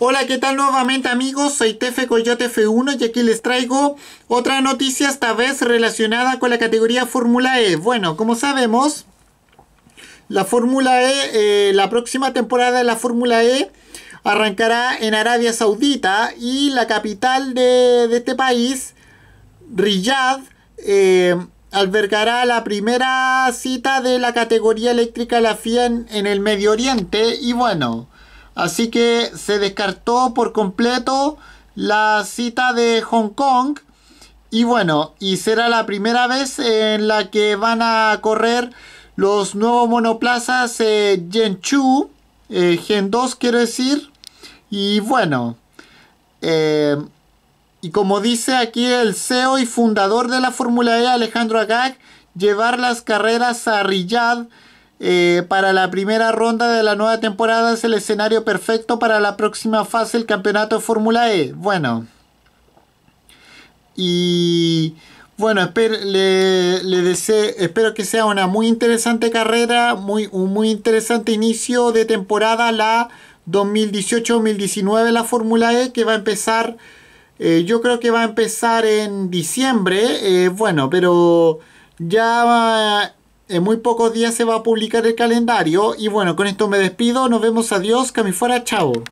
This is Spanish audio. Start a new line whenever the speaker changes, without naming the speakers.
Hola, ¿qué tal nuevamente amigos? Soy Tefe Coyote F1 y aquí les traigo otra noticia esta vez relacionada con la categoría Fórmula E. Bueno, como sabemos, la Fórmula E, eh, la próxima temporada de la Fórmula E arrancará en Arabia Saudita y la capital de, este país, Riyadh, eh, albergará la primera cita de la categoría eléctrica de la FIA en el Medio Oriente y bueno... Así que se descartó por completo la cita de Hong Kong. Y bueno, y será la primera vez en la que van a correr los nuevos monoplazas eh, Gen Chu, eh, Gen 2 quiero decir. Y bueno, eh, y como dice aquí el CEO y fundador de la Fórmula E, Alejandro Agag, llevar las carreras a Riyadh eh, para la primera ronda de la nueva temporada es el escenario perfecto para la próxima fase del campeonato de Fórmula E. Bueno. Y bueno, espero, le, espero que sea una muy interesante carrera, muy, un muy interesante inicio de temporada la 2018-2019 la Fórmula E que va a empezar, eh, yo creo que va a empezar en diciembre, eh, bueno, pero ya va... En muy pocos días se va a publicar el calendario. Y bueno, con esto me despido. Nos vemos. Adiós. fuera. Chao.